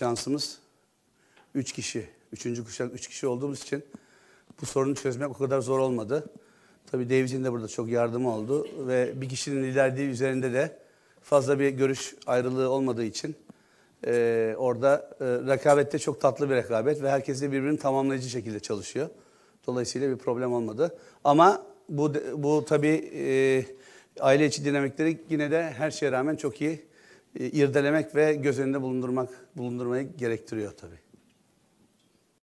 şansımız üç kişi. Üçüncü kuşak üç kişi olduğumuz için bu sorunu çözmek o kadar zor olmadı. Tabii David'in de burada çok yardımı oldu ve bir kişinin liderliği üzerinde de fazla bir görüş ayrılığı olmadığı için e, orada e, rekabette çok tatlı bir rekabet ve herkes de birbirini tamamlayıcı şekilde çalışıyor. Dolayısıyla bir problem olmadı. Ama bu bu tabii e, aile içi dinamikleri yine de her şeye rağmen çok iyi e, irdelemek ve göz önünde bulundurmak bulundurmayı gerektiriyor tabii.